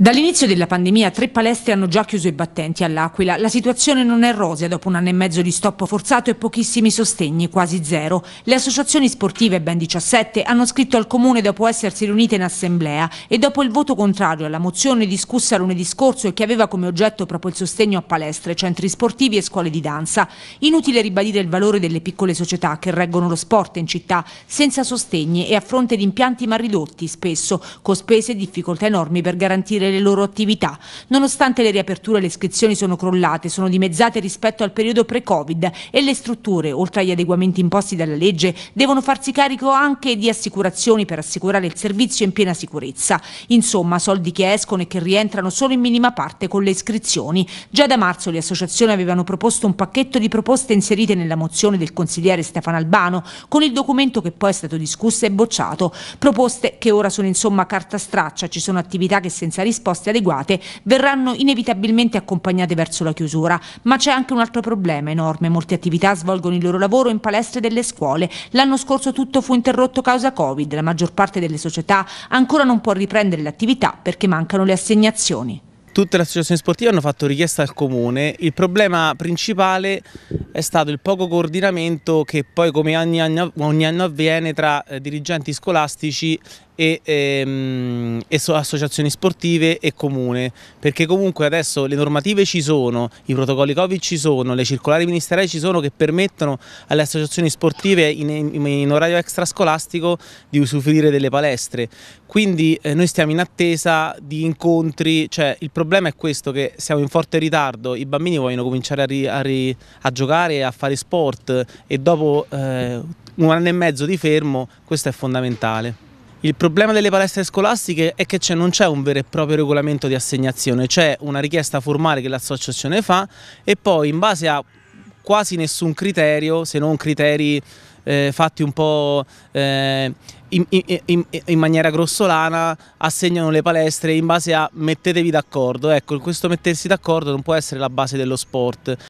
Dall'inizio della pandemia tre palestre hanno già chiuso i battenti all'Aquila. La situazione non è rosea dopo un anno e mezzo di stop forzato e pochissimi sostegni, quasi zero. Le associazioni sportive, ben 17, hanno scritto al Comune dopo essersi riunite in assemblea e dopo il voto contrario alla mozione discussa lunedì scorso e che aveva come oggetto proprio il sostegno a palestre, centri sportivi e scuole di danza. Inutile ribadire il valore delle piccole società che reggono lo sport in città, senza sostegni e a fronte di impianti ma ridotti, spesso, con spese e difficoltà enormi per garantire sospendere le loro attività. Nonostante le riaperture, le iscrizioni sono crollate, sono dimezzate rispetto al periodo pre-Covid e le strutture, oltre agli adeguamenti imposti dalla legge, devono farsi carico anche di assicurazioni per assicurare il servizio in piena sicurezza. Insomma, soldi che escono e che rientrano solo in minima parte con le iscrizioni. Già da marzo le associazioni avevano proposto un pacchetto di proposte inserite nella mozione del consigliere Stefano Albano, con il documento che poi è stato discusso e bocciato. Proposte che ora sono insomma carta straccia, ci sono attività che senza rischio risposte adeguate verranno inevitabilmente accompagnate verso la chiusura. Ma c'è anche un altro problema enorme. Molte attività svolgono il loro lavoro in palestre delle scuole. L'anno scorso tutto fu interrotto causa Covid. La maggior parte delle società ancora non può riprendere l'attività perché mancano le assegnazioni tutte le associazioni sportive hanno fatto richiesta al comune, il problema principale è stato il poco coordinamento che poi come ogni anno, ogni anno avviene tra eh, dirigenti scolastici e, ehm, e associazioni sportive e comune, perché comunque adesso le normative ci sono, i protocolli Covid ci sono, le circolari ministeriali ci sono che permettono alle associazioni sportive in, in, in orario extrascolastico di usufruire delle palestre. Quindi eh, noi stiamo in attesa di incontri, cioè il problema è questo che siamo in forte ritardo, i bambini vogliono cominciare a, ri, a, ri, a giocare, a fare sport e dopo eh, un anno e mezzo di fermo questo è fondamentale. Il problema delle palestre scolastiche è che non c'è un vero e proprio regolamento di assegnazione, c'è una richiesta formale che l'associazione fa e poi in base a quasi nessun criterio, se non criteri eh, fatti un po' eh, in, in, in, in, maniera grossolana assegnano le palestre in base a mettetevi d'accordo. Ecco, questo mettersi d'accordo non può essere la base dello sport.